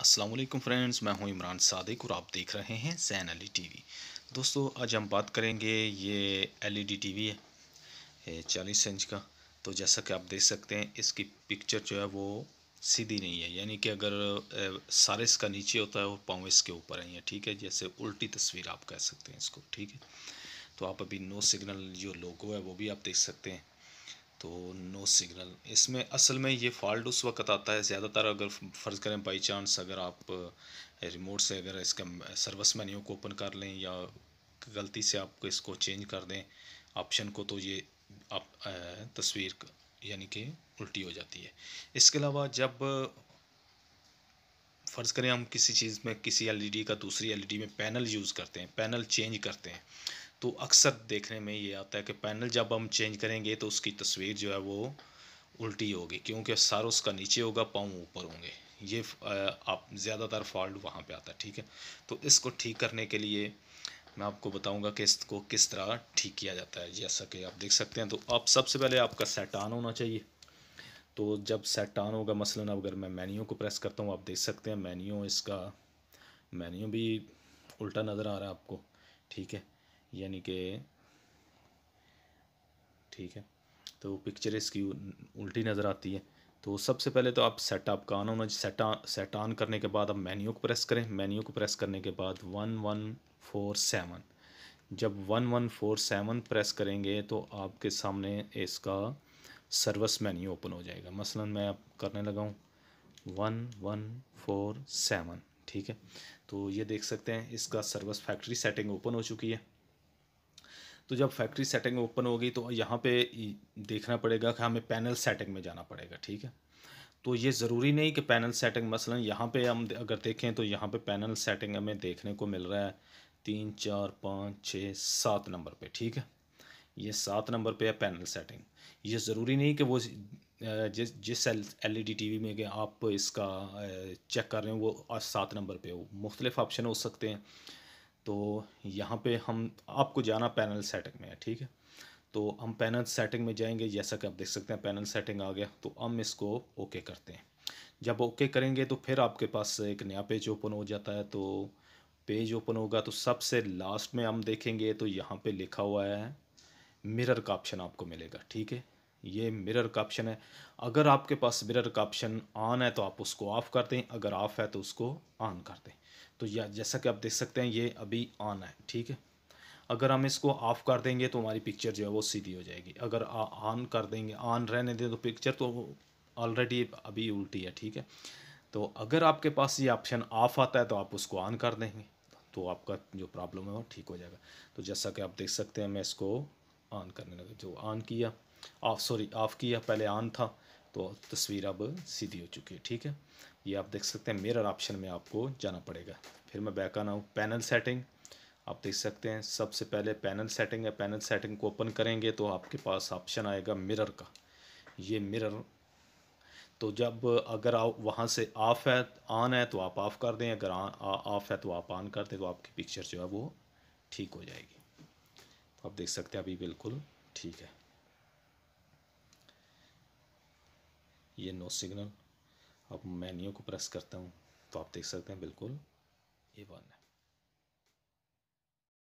Aslam friends मैं हूं इमरान सादिक और आप देख रहे हैं सैन अली टीवी दोस्तों आज हम बात करेंगे ये एलईडी टीवी है चालीस इंच का तो जैसा कि आप देख सकते हैं इसकी पिक्चर जो है वो सीधी नहीं है यानी कि अगर सारे इसका नीचे होता है और पाँव इसके ऊपर आई है ठीक है जैसे उल्टी तस्वीर आप कह सकते हैं इसको ठीक है तो आप अभी नो सिग्नल जो लोगो है वो भी आप देख सकते हैं तो नो सिग्नल इसमें असल में ये फॉल्ट उस वक्त आता है ज़्यादातर अगर फ़र्ज़ करें बाई चांस अगर आप रिमोट से अगर इसका सर्विस मैन्यू को ओपन कर लें या गलती से आप इसको चेंज कर दें ऑप्शन को तो ये आप तस्वीर यानी कि उल्टी हो जाती है इसके अलावा जब फ़र्ज़ करें हम किसी चीज़ में किसी एलईडी e का दूसरी एलईडी e में पैनल यूज़ करते हैं पैनल चेंज करते हैं तो अक्सर देखने में ये आता है कि पैनल जब हम चेंज करेंगे तो उसकी तस्वीर जो है वो उल्टी होगी क्योंकि सर उसका नीचे होगा पाँव ऊपर होंगे ये आप ज़्यादातर फॉल्ट वहाँ पे आता है ठीक है तो इसको ठीक करने के लिए मैं आपको बताऊँगा कि इसको किस तरह ठीक किया जाता है जैसा कि आप देख सकते हैं तो आप सबसे पहले आपका सेट ऑन होना चाहिए तो जब सेट ऑन होगा मसलन अगर मैं मेन्यू को प्रेस करता हूँ आप देख सकते हैं मेन्यू इसका मेन्यू भी उल्टा नज़र आ रहा है आपको ठीक है यानी कि ठीक है तो पिक्चर इसकी उल्टी नज़र आती है तो सबसे पहले तो आप सेट आप का आना होना सेट सेट ऑन करने के बाद आप मेन्यू को प्रेस करें मेन्यू को प्रेस करने के बाद वन वन फोर सेवन जब one one four seven press करेंगे तो आपके सामने इसका सर्विस मेन्यू ओपन हो जाएगा मसलन मैं आप करने लगा हूँ वन वन फोर सेवन ठीक है तो ये देख सकते हैं इसका सर्विस फैक्ट्री सेटिंग ओपन हो चुकी है तो जब फैक्ट्री सेटिंग ओपन होगी तो यहाँ पे देखना पड़ेगा कि हमें पैनल सेटिंग में जाना पड़ेगा ठीक है तो ये ज़रूरी नहीं कि पैनल सेटिंग मसलन यहाँ पे हम अगर देखें तो यहाँ पे पैनल सेटिंग हमें देखने को मिल रहा है तीन चार पाँच छः सात नंबर पे ठीक है ये सात नंबर पे है पैनल सेटिंग ये ज़रूरी नहीं कि वो जिस जिस L E D T V में गए आप इसका चेक कर रहे हो वो सात नंबर पर हो मुख्तलिफ ऑप्शन हो सकते हैं तो यहाँ पे हम आपको जाना पैनल सेटिंग में है ठीक है तो हम पैनल सेटिंग में जाएंगे जैसा कि आप देख सकते हैं पैनल सेटिंग आ गया तो हम इसको ओके करते हैं जब ओके करेंगे तो फिर आपके पास एक नया पेज ओपन हो जाता है तो पेज ओपन होगा तो सबसे लास्ट में हम देखेंगे तो यहाँ पे लिखा हुआ है मिरर का ऑप्शन आपको मिलेगा ठीक है ये मिरर का ऑप्शन है अगर आपके पास मिरर का ऑप्शन ऑन है तो आप उसको ऑफ़ कर दें अगर ऑफ़ है तो उसको ऑन कर दें तो या जैसा कि आप देख सकते हैं ये अभी ऑन है ठीक है अगर हम इसको ऑफ़ कर देंगे तो हमारी पिक्चर जो है वो सीधी हो जाएगी अगर ऑन कर देंगे ऑन रहने दें तो पिक्चर तो ऑलरेडी अभी उल्टी है ठीक है तो अगर आपके पास ये ऑप्शन ऑफ़ आता है तो आप उसको ऑन कर देंगे तो आपका जो प्रॉब्लम है वो ठीक हो जाएगा तो जैसा कि आप देख सकते हैं मैं इसको ऑन करने लगा जो ऑन किया ऑफ सॉरी ऑफ किया पहले ऑन था तो तस्वीर अब सीधी हो चुकी है ठीक है ये आप देख सकते हैं मिरर ऑप्शन में आपको जाना पड़ेगा फिर मैं बैक आना हूँ पैनल सेटिंग आप देख सकते हैं सबसे पहले पैनल सेटिंग है पैनल सेटिंग को ओपन करेंगे तो आपके पास ऑप्शन आएगा मिरर का ये मिरर तो जब अगर आप वहाँ से ऑफ़ है ऑन है तो आप ऑफ़ कर दें अगर ऑफ़ है तो आप ऑन कर दें तो आपकी पिक्चर जो है वो ठीक हो जाएगी तो आप देख सकते हैं अभी बिल्कुल ठीक है ये नो सिग्नल अब न्यू को प्रेस करता हूँ तो आप देख सकते हैं बिल्कुल ये वन है